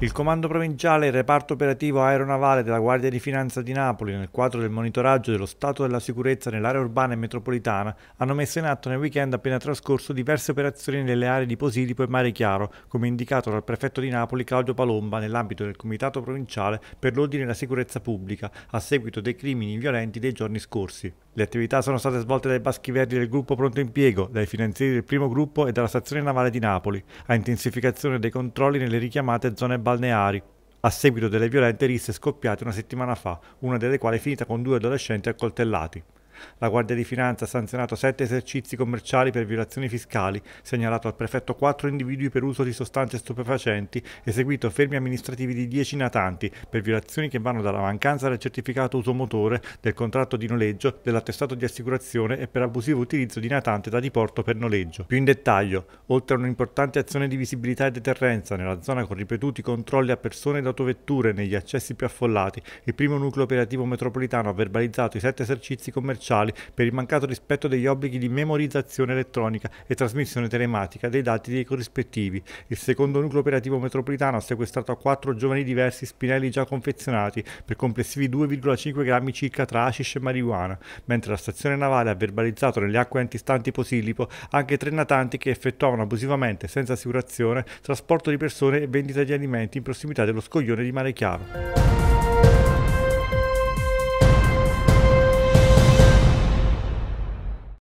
Il Comando Provinciale e il Reparto Operativo Aeronavale della Guardia di Finanza di Napoli, nel quadro del monitoraggio dello stato della sicurezza nell'area urbana e metropolitana, hanno messo in atto nel weekend appena trascorso diverse operazioni nelle aree di Posilipo e Mare Chiaro, come indicato dal prefetto di Napoli Claudio Palomba nell'ambito del Comitato Provinciale per l'Ordine e la Sicurezza Pubblica, a seguito dei crimini violenti dei giorni scorsi. Le attività sono state svolte dai baschi verdi del gruppo Pronto Impiego, dai finanzieri del primo gruppo e dalla stazione navale di Napoli, a intensificazione dei controlli nelle richiamate zone balneari, a seguito delle violente risse scoppiate una settimana fa, una delle quali è finita con due adolescenti accoltellati. La Guardia di Finanza ha sanzionato sette esercizi commerciali per violazioni fiscali, segnalato al prefetto quattro individui per uso di sostanze stupefacenti, eseguito fermi amministrativi di dieci natanti per violazioni che vanno dalla mancanza del certificato uso motore, del contratto di noleggio, dell'attestato di assicurazione e per abusivo utilizzo di natante da diporto per noleggio. Più in dettaglio, oltre a un'importante azione di visibilità e deterrenza nella zona con ripetuti controlli a persone ed autovetture negli accessi più affollati, il primo nucleo operativo metropolitano ha verbalizzato i sette esercizi commerciali commerciali per il mancato rispetto degli obblighi di memorizzazione elettronica e trasmissione telematica dei dati dei corrispettivi. Il secondo nucleo operativo metropolitano ha sequestrato a quattro giovani diversi spinelli già confezionati per complessivi 2,5 grammi circa tra hashish e marijuana, mentre la stazione navale ha verbalizzato nelle acque antistanti Posillipo anche tre natanti che effettuavano abusivamente, senza assicurazione, trasporto di persone e vendita di alimenti in prossimità dello scoglione di Mare Chiaro.